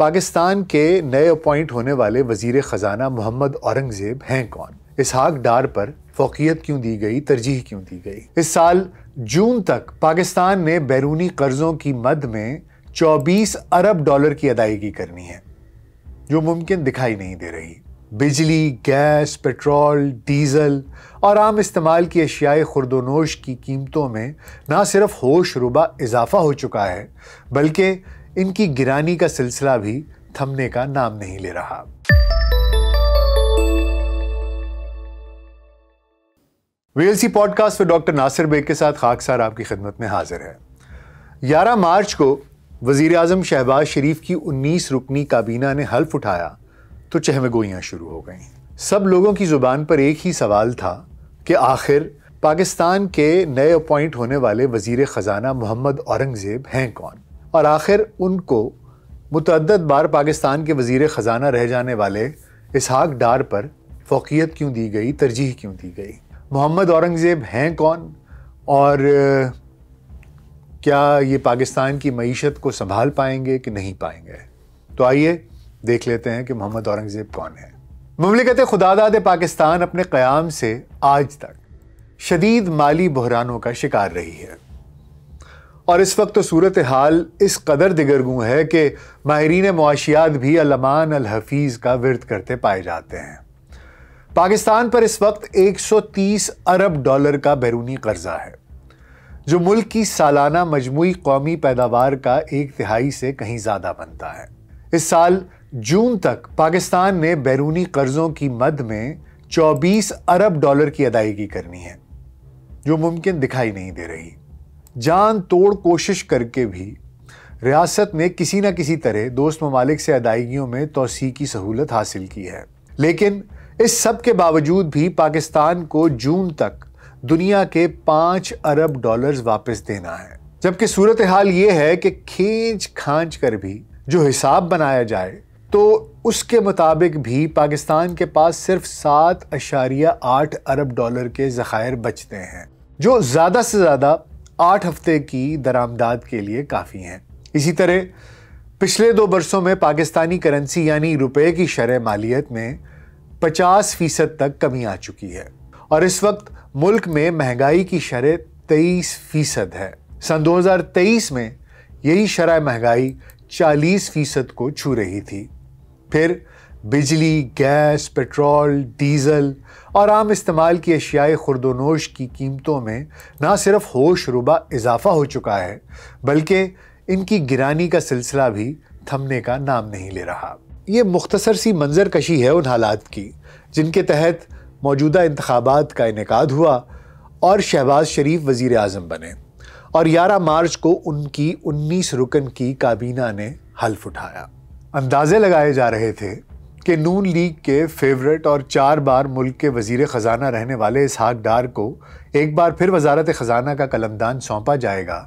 पाकिस्तान के नए अपॉइंट होने वाले वजीर ख़जाना मोहम्मद औरंगज़ेब हैं कौन इसहाक डार पर फोकियत क्यों दी गई तरजीह क्यों दी गई इस साल जून तक पाकिस्तान ने बैरूनी कर्ज़ों की मद में 24 अरब डॉलर की अदायगी करनी है जो मुमकिन दिखाई नहीं दे रही बिजली गैस पेट्रोल डीजल और आम इस्तेमाल की अशियाए खुरदोनोश की कीमतों में ना सिर्फ होश रुबा इजाफा हो चुका है बल्कि इनकी गिरानी का सिलसिला भी थमने का नाम नहीं ले रहा वीएलसी पॉडकास्ट में डॉक्टर नासिर बेग के साथ खाकसार आपकी खिदमत में हाजिर है 11 मार्च को वजीर अजम शहबाज शरीफ की 19 रुकनी काबीना ने हल्फ उठाया तो चहमगोइयाँ शुरू हो गईं सब लोगों की ज़ुबान पर एक ही सवाल था कि आखिर पाकिस्तान के नए अपॉइंट होने वाले वजीर ख़जाना मोहम्मद औरंगज़ेब हैं कौन और आखिर उनको मतदद बार पाकिस्तान के वजीर ख़जाना रह जाने वाले इसहाक डार पर फोकियत क्यों दी गई तरजीह क्यों दी गई मोहम्मद औरंगज़ेब हैं कौन और क्या ये पाकिस्तान की मीशत को संभाल पाएंगे कि नहीं पाएंगे तो आइए देख लेते हैं कि मोहम्मद औरंगज़ेब कौन है ममलिकत खुदादाद पाकिस्तान अपने क़्याम से आज तक शदीद माली बहरानों का शिकार रही है और इस वक्त तो सूरत हाल इस कदर दिगरगू है कि माहरीन मुआशियात भी अलमान अलहफीज़ का विरद करते पाए जाते हैं पाकिस्तान पर इस वक्त 130 अरब डॉलर का बैरूनी कर्जा है जो मुल्क की सालाना मजमू कौमी पैदावार का एक तिहाई से कहीं ज़्यादा बनता है इस साल जून तक पाकिस्तान ने बैरूनी कर्ज़ों की मद में 24 अरब डॉलर की अदायगी करनी है जो मुमकिन दिखाई नहीं दे रही जान तोड़ कोशिश करके भी रियासत ने किसी न किसी तरह दोस्त ममालिक से अदायगियों में तोसी की सहूलत हासिल की है लेकिन इस सब के बावजूद भी पाकिस्तान को जून तक दुनिया के पाँच अरब डॉलर्स वापस देना है जबकि सूरत हाल ये है कि खींच खांच कर भी जो हिसाब बनाया जाए तो उसके मुताबिक भी पाकिस्तान के पास सिर्फ सात अशारिया आठ अरब डॉलर के ज़खायर बचते हैं जो ज़्यादा से ज़्यादा आठ हफ्ते की दरामदाद के लिए काफ़ी हैं इसी तरह पिछले दो बरसों में पाकिस्तानी करेंसी यानी रुपए की शरह मालियत में 50 फीसद तक कमी आ चुकी है और इस वक्त मुल्क में महंगाई की शरह तेईस फीसद है सन 2023 में यही शरह महंगाई 40 फीसद को छू रही थी फिर बिजली गैस पेट्रोल डीज़ल और आम इस्तेमाल की अशियाए खुरदोनोश की कीमतों में ना सिर्फ होश रुबा इजाफा हो चुका है बल्कि इनकी गिरानी का सिलसिला भी थमने का नाम नहीं ले रहा ये मुख्तसर सी मंजर कशी है उन हालात की जिनके तहत मौजूदा इंतबात का इनका हुआ और शहबाज शरीफ वज़ी अजम बने और 11 मार्च को उनकी 19 रुकन की काबीना ने हल्फ उठाया अंदाजे लगाए जा रहे थे कि नून लीग के फेवरेट और चार बार मुल्क के वजीर ख़जाना रहने वाले इस हाक डार को एक बार फिर वजारत ख़जाना का कलमदान सौंपा जाएगा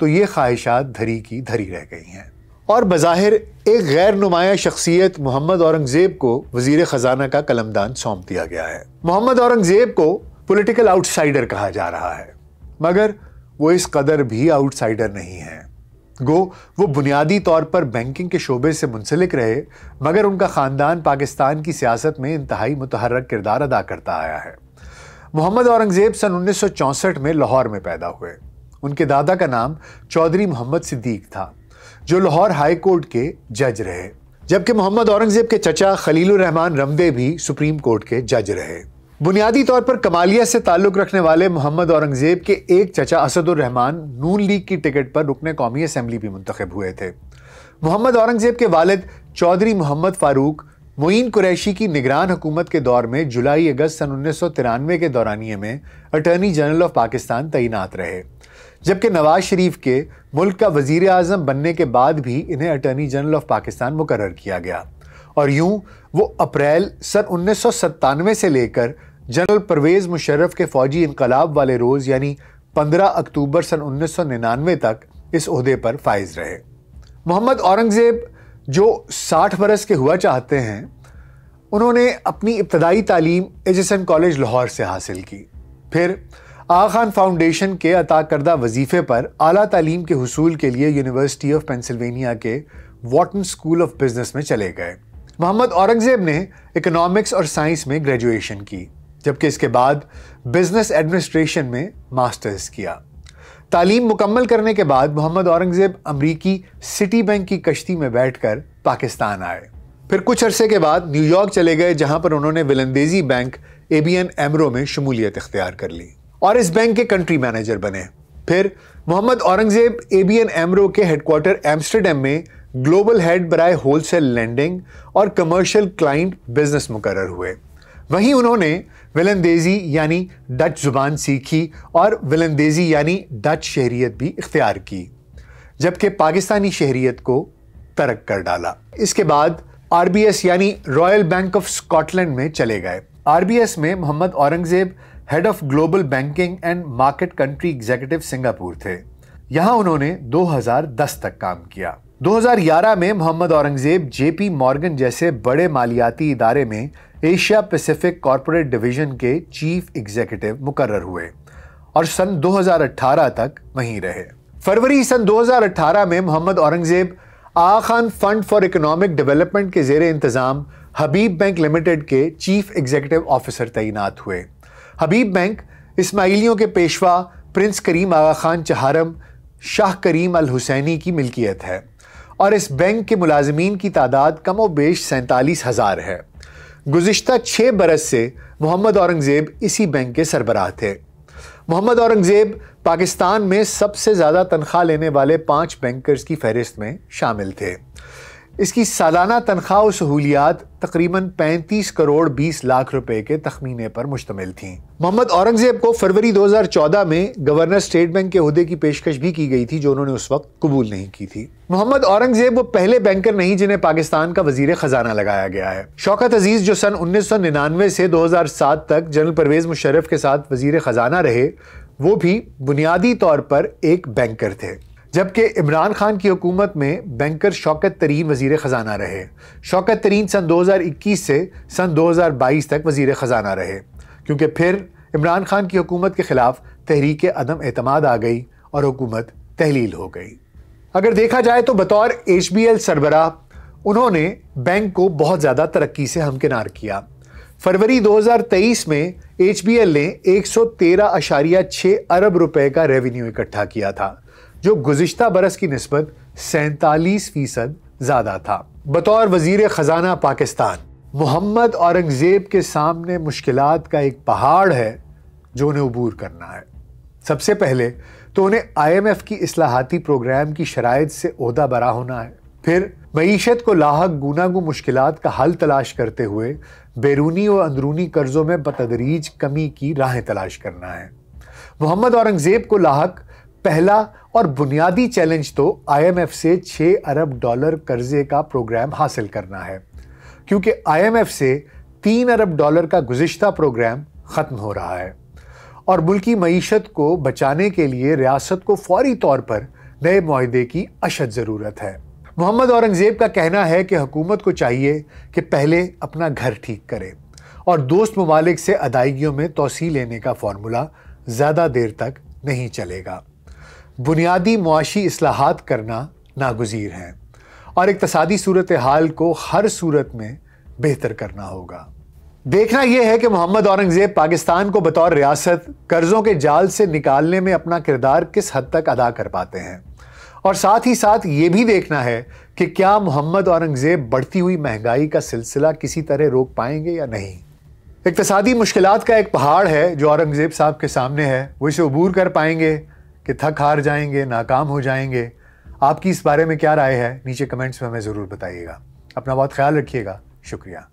तो ये ख्वाहिशात धरी की धरी रह गई हैं और बज़ाहिर एक गैर नुमाया शख्सियत मोहम्मद औरंगज़ेब को वजीर ख़जाना का कलमदान सौंप दिया गया है मोहम्मद औरंगज़ेब को पोलिटिकल आउटसाइडर कहा जा रहा है मगर वो इस कदर भी आउटसाइडर नहीं है गो वो बुनियादी तौर पर बैंकिंग के शोबे से मुंसलिक रहे मगर उनका ख़ानदान पाकिस्तान की सियासत में इंतहाई मुतहरक किरदार अदा करता आया है मोहम्मद औरंगज़ेब सन 1964 में लाहौर में पैदा हुए उनके दादा का नाम चौधरी मोहम्मद सिद्दीक था जो लाहौर हाई कोर्ट के जज रहे जबकि मोहम्मद औरंगज़ेब के चचा खलील रहमान रमदे भी सुप्रीम कोर्ट के जज रहे बुनियादी तौर पर कमालिया से ताल्लुक़ रखने वाले मोहम्मद औरंगज़ेब के एक चचा असदुररहमान नून लीग की टिकट पर रुकने कौमी असम्बली भी मुंतखब हुए थे मोहम्मद औरंगज़ेब के वालद चौधरी मोहम्मद फ़ारूक मोइन कुरैशी की निगरान हुकूमत के दौर में जुलाई अगस्त सन उन्नीस सौ तिरानवे के दौरानिए में अटर्नी जनरल ऑफ पाकिस्तान तैनात रहे जबकि नवाज शरीफ के मुल्क का वजीर अजम बनने के बाद भी इन्हें अटर्नी जनरल ऑफ पाकिस्तान मुकर किया गया और यूं वो अप्रैल सन उन्नीस सौ से लेकर जनरल परवेज़ मुशर्रफ के फौजी इनकलाब वाले रोज़ यानी 15 अक्टूबर सन उन्नीस तक इस अहदे पर फाइज रहे मोहम्मद औरंगज़ेब जो 60 बरस के हुआ चाहते हैं उन्होंने अपनी इब्तदाई तालीम एजिसन कॉलेज लाहौर से हासिल की फिर आ खान फाउंडेशन के अता करदा वजीफ़े पर आला तालीम के हसूल के लिए यूनिवर्सिटी ऑफ पेंसिल्वेनिया के वॉटन स्कूल ऑफ बिजनेस में चले गए मोहम्मद औरंगज़ेब ने इकोनॉमिक्स और साइंस में ग्रेजुएशन की जबकि इसके बाद बिजनेस एडमिनिस्ट्रेशन में मास्टर्स किया तालीम मुकम्मल करने के बाद मोहम्मद औरंगज़ेब अमरीकी सिटी बैंक की कश्ती में बैठकर पाकिस्तान आए फिर कुछ अरसे के बाद न्यूयॉर्क चले गए जहां पर उन्होंने विलंदेजी bank A B N AMRO में शमूलियत इख्तियार कर ली और इस बैंक के कंट्री मैनेजर बने फिर Mohammad Aurangzeb A B N AMRO के हेडकोार्टर एम्स्टरडेम में ग्लोबल हेड बरए होलसेल लैंडिंग और कमर्शियल क्लाइंट बिजनेस मुकर हुए वहीं उन्होंने वलंदेज़ी यानी डच ज़ुबान सीखी और वलंदेज़ी यानी डच शहरीत भी इख्तियार की जबकि पाकिस्तानी शहरीत को तरक कर डाला इसके बाद एस यानी रॉयल बैंक ऑफ स्कॉटलैंड में चले गए आरबीएस में Mohammad Aurangzeb head of global banking and market country executive Singapore थे यहाँ उन्होंने 2010 तक काम किया 2011 में मोहम्मद औरंगज़ेब जेपी मॉर्गन जैसे बड़े मालियाती इदारे में एशिया पैसिफिक कॉरपोरेट डिवीज़न के चीफ एग्जीक्यूटिव मुकर हुए और सन 2018 तक वहीं रहे फरवरी सन 2018 में Mohammad Aurangzeb Aga Khan fund for economic development के जेर इंतज़ाम हबीब बैंक लिमिटेड के चीफ एग्जीक्यूटिव ऑफिसर तैनात हुए हबीब बैंक इसमाइलियों के पेशवा प्रिंस करीम आगा खान चहारम शाह करीम अल हुसैनी की मिल्कियत है और इस बैंक के मुलाजमीन की तादाद कम व बेश सैंतालीस हज़ार है गुज्त छः बरस से मोहम्मद औरंगज़ेब इसी बैंक के सरबराह थे मोहम्मद औरंगज़ेब पाकिस्तान में सबसे ज़्यादा तनख्वाह लेने वाले पाँच बैंकर्स की फहरिस्त में शामिल थे इसकी सालाना तनख्वाह सहूलियात तकरीबन 35 करोड़ 20 लाख रुपए के तखमीने पर मुश्तमिल थी मोहम्मद औरंगजेब को फरवरी 2014 में गवर्नर स्टेट बैंक के अहदे की पेशकश भी की गई थी जो उन्होंने उस वक्त कबूल नहीं की थी मोहम्मद औरंगजेब वो पहले बैंकर नहीं जिन्हें पाकिस्तान का वजीर खजाना लगाया गया है शौकत अजीज जो सन उन्नीस से सात तक जनरल परवेज मुशरफ के साथ वजीर खजाना रहे वो भी बुनियादी तौर पर एक बैंकर थे जबकि इमरान खान की हुकूमत में बैंकर शौकत तरीन वजीर ख़जाना रहे शौकत तरीन सन 2021 से सन 2022 तक वजीर ख़जाना रहे क्योंकि फिर इमरान खान की हुकूमत के ख़िलाफ़ तहरीक अदम अतमाद आ गई और हुकूमत तहलील हो गई अगर देखा जाए तो बतौर एच बी एल सरबरा उन्होंने बैंक को बहुत ज़्यादा तरक्की से हमकिनार किया फरवरी 2023 में एच बी एल ने एक सौ तेरह अशारिया छः अरब रुपए का रेवेन्यू इकट्ठा किया था जो गुजशत बरस की नस्बत सैतालीस फीसद ज़्यादा था बतौर वजीर ख़जाना पाकिस्तान मोहम्मद औरंगज़ेब के सामने मुश्किल का एक पहाड़ है जो उन्हें अबूर करना है सबसे पहले तो उन्हें आई एम एफ़ की असलाहती प्रोग्राम की शराइ से अहदा बरा होना है फिर मीशत को लाक गुनागु मुश्किल का हल तलाश करते हुए बैरूनी और अंदरूनी कर्ज़ों में बतदरीज कमी की राहें तलाश करना है मोहम्मद औरंगज़ेब को लाक पहला और बुनियादी चैलेंज तो आईएमएफ से 6 अरब डॉलर कर्जे का प्रोग्राम हासिल करना है क्योंकि आईएमएफ से 3 अरब डॉलर का गुजशत प्रोग्राम ख़त्म हो रहा है और मुल्की मीशत को बचाने के लिए रियासत को फौरी तौर पर नए माहदे की अशद ज़रूरत है मोहम्मद औरंगज़ेब का कहना है कि हुकूमत को चाहिए कि पहले अपना घर ठीक करे और दोस्त ममालिक से अदायगियों में तोसी लेने का फार्मूला ज़्यादा देर तक नहीं चलेगा बुनियादी मुआशी असलाहत करना नागजीर हैं और इकतसादी सूरत हाल को हर सूरत में बेहतर करना होगा देखना यह है कि मोहम्मद औरंगज़ेब पाकिस्तान को बतौर रियासत कर्ज़ों के जाल से निकालने में अपना किरदार किस हद तक अदा कर पाते हैं और साथ ही साथ ये भी देखना है कि क्या मोहम्मद औरंगज़ेब बढ़ती हुई महंगाई का सिलसिला किसी तरह रोक पाएंगे या नहीं इकतसादी मुश्किल का एक पहाड़ है जो औरंगज़ेब साहब के सामने है वो इसे अबूर कर पाएंगे कि थक हार जाएंगे नाकाम हो जाएंगे आपकी इस बारे में क्या राय है नीचे कमेंट्स में हमें ज़रूर बताइएगा अपना बहुत ख्याल रखिएगा शुक्रिया